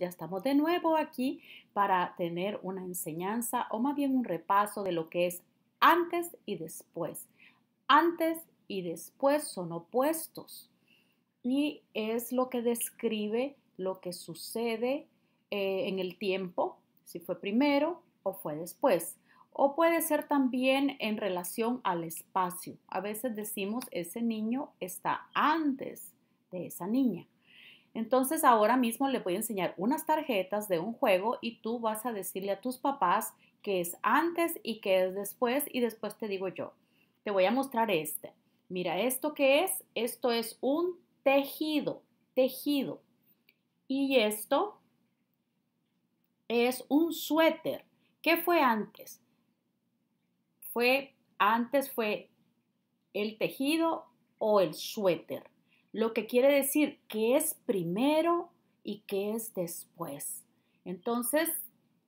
ya estamos de nuevo aquí para tener una enseñanza o más bien un repaso de lo que es antes y después. Antes y después son opuestos y es lo que describe lo que sucede eh, en el tiempo, si fue primero o fue después. O puede ser también en relación al espacio. A veces decimos, ese niño está antes de esa niña entonces ahora mismo le voy a enseñar unas tarjetas de un juego y tú vas a decirle a tus papás qué es antes y qué es después y después te digo yo. Te voy a mostrar este. Mira, ¿esto qué es? Esto es un tejido, tejido. Y esto es un suéter. ¿Qué fue antes? Fue antes fue el tejido o el suéter lo que quiere decir que es primero y que es después. Entonces,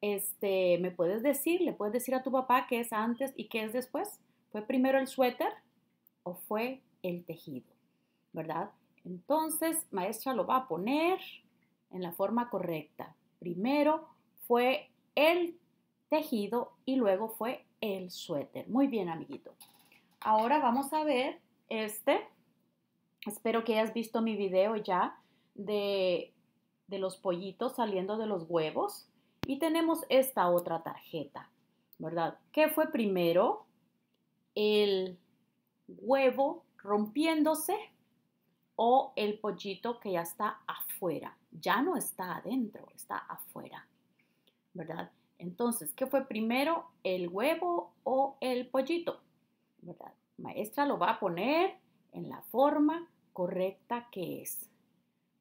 este, ¿me puedes decir, le puedes decir a tu papá qué es antes y qué es después? ¿Fue primero el suéter o fue el tejido? ¿Verdad? Entonces, maestra lo va a poner en la forma correcta. Primero fue el tejido y luego fue el suéter. Muy bien, amiguito. Ahora vamos a ver este. Espero que hayas visto mi video ya de, los pollitos saliendo de los huevos. Y tenemos esta otra tarjeta, ¿verdad? ¿Qué fue primero? El huevo rompiéndose o el pollito que ya está afuera. Ya no está adentro, está afuera, ¿verdad? Entonces, ¿qué fue primero? ¿El huevo o el pollito? ¿Verdad? Maestra lo va a poner en la forma correcta que es,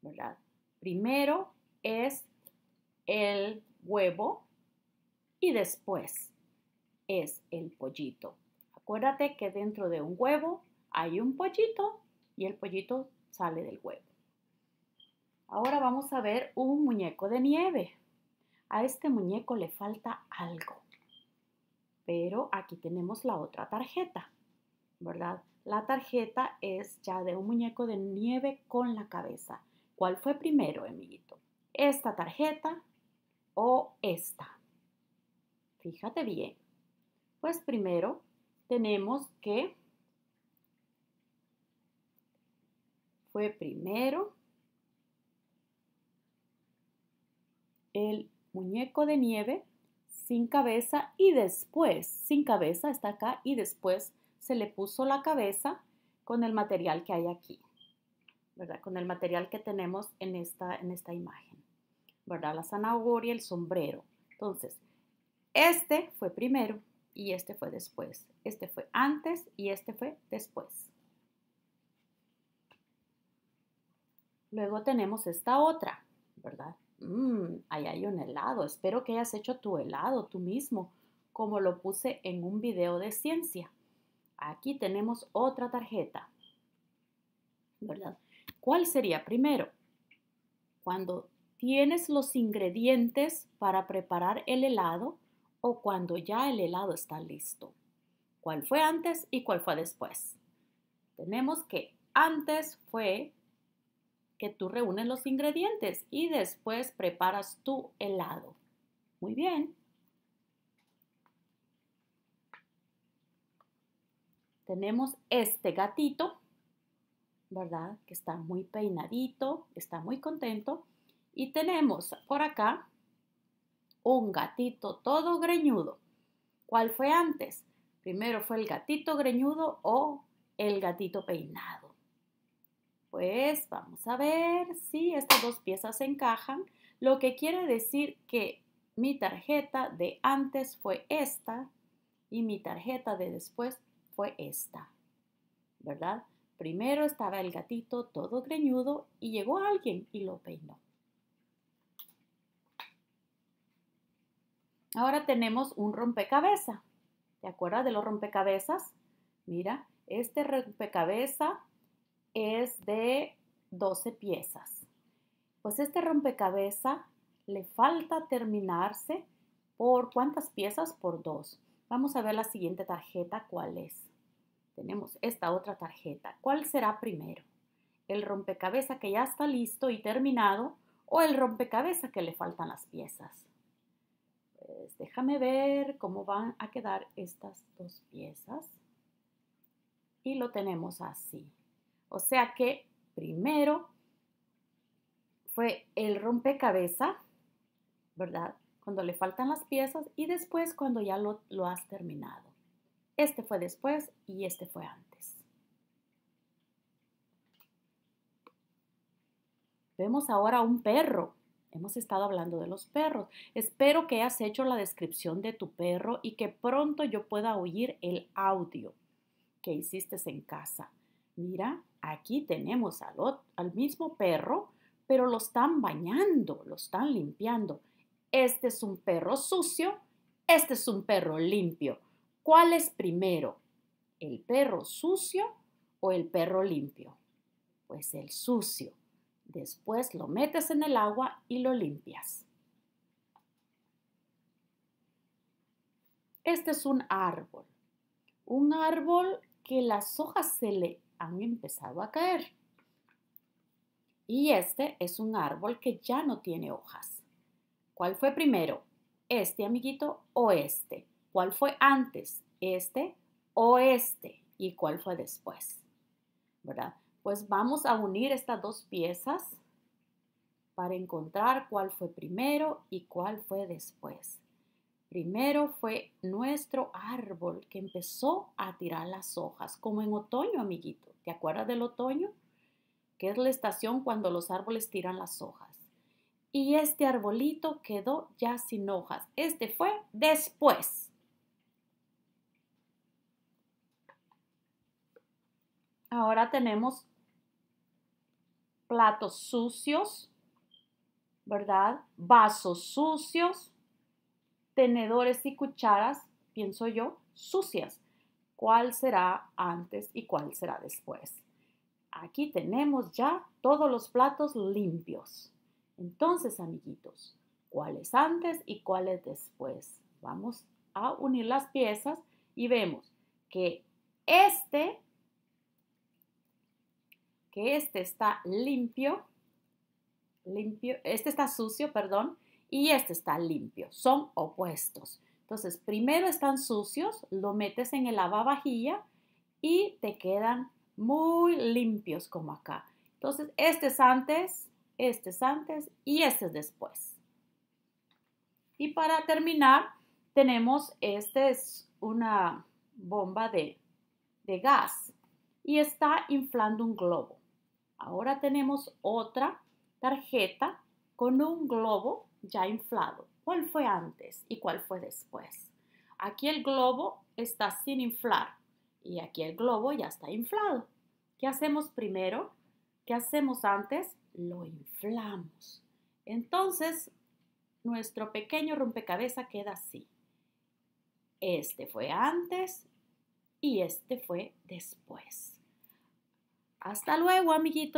¿verdad? Primero es el huevo y después es el pollito. Acuérdate que dentro de un huevo hay un pollito y el pollito sale del huevo. Ahora vamos a ver un muñeco de nieve. A este muñeco le falta algo. Pero aquí tenemos la otra tarjeta, ¿verdad? La tarjeta es ya de un muñeco de nieve con la cabeza. ¿Cuál fue primero, amiguito? ¿Esta tarjeta o esta? Fíjate bien. Pues primero tenemos que fue primero el muñeco de nieve sin cabeza y después, sin cabeza está acá y después se le puso la cabeza con el material que hay aquí, ¿verdad? Con el material que tenemos en esta, en esta imagen, ¿verdad? La zanahoria, el sombrero. Entonces, este fue primero y este fue después. Este fue antes y este fue después. Luego tenemos esta otra, ¿verdad? Mm, ahí hay un helado. Espero que hayas hecho tu helado tú mismo, como lo puse en un video de ciencia. Aquí tenemos otra tarjeta, ¿verdad? ¿Cuál sería primero? Cuando tienes los ingredientes para preparar el helado o cuando ya el helado está listo. ¿Cuál fue antes y cuál fue después? Tenemos que antes fue que tú reúnes los ingredientes y después preparas tu helado. Muy bien. tenemos este gatito, ¿verdad? Que está muy peinadito, está muy contento. Y tenemos por acá un gatito todo greñudo. ¿Cuál fue antes? Primero fue el gatito greñudo o el gatito peinado. Pues vamos a ver si estas dos piezas se encajan, lo que quiere decir que mi tarjeta de antes fue esta y mi tarjeta de después fue esta, ¿verdad? Primero estaba el gatito todo greñudo y llegó alguien y lo peinó. Ahora tenemos un rompecabezas. ¿Te acuerdas de los rompecabezas? Mira, este rompecabezas es de 12 piezas. Pues este rompecabezas le falta terminarse por cuántas piezas? Por dos. Vamos a ver la siguiente tarjeta cuál es tenemos esta otra tarjeta. ¿Cuál será primero? ¿El rompecabezas que ya está listo y terminado o el rompecabezas que le faltan las piezas? Pues, déjame ver cómo van a quedar estas dos piezas. Y lo tenemos así. O sea que primero fue el rompecabezas, ¿verdad? Cuando le faltan las piezas y después cuando ya lo, lo has terminado este fue después y este fue antes. Vemos ahora un perro. Hemos estado hablando de los perros. Espero que hayas hecho la descripción de tu perro y que pronto yo pueda oír el audio que hiciste en casa. Mira, aquí tenemos al, al mismo perro, pero lo están bañando, lo están limpiando. Este es un perro sucio, este es un perro limpio. ¿Cuál es primero? ¿El perro sucio o el perro limpio? Pues el sucio. Después lo metes en el agua y lo limpias. Este es un árbol. Un árbol que las hojas se le han empezado a caer. Y este es un árbol que ya no tiene hojas. ¿Cuál fue primero? ¿Este amiguito o este? ¿Cuál fue antes, este o este? ¿Y cuál fue después? ¿Verdad? Pues vamos a unir estas dos piezas para encontrar cuál fue primero y cuál fue después. Primero fue nuestro árbol que empezó a tirar las hojas, como en otoño, amiguito. ¿Te acuerdas del otoño? Que es la estación cuando los árboles tiran las hojas. Y este arbolito quedó ya sin hojas. Este fue después. Ahora tenemos platos sucios, ¿verdad? Vasos sucios, tenedores y cucharas, pienso yo, sucias. ¿Cuál será antes y cuál será después? Aquí tenemos ya todos los platos limpios. Entonces, amiguitos, ¿cuál es antes y cuál es después? Vamos a unir las piezas y vemos que este este está limpio, limpio, este está sucio, perdón, y este está limpio. Son opuestos. Entonces, primero están sucios, lo metes en el lavavajilla y te quedan muy limpios como acá. Entonces, este es antes, este es antes y este es después. Y para terminar, tenemos, este es una bomba de gas y está inflando un globo. Ahora tenemos otra tarjeta con un globo ya inflado. ¿Cuál fue antes y cuál fue después? Aquí el globo está sin inflar y aquí el globo ya está inflado. ¿Qué hacemos primero? ¿Qué hacemos antes? Lo inflamos. Entonces, nuestro pequeño rompecabezas queda así. Este fue antes y este fue después. Hasta luego, amiguitos.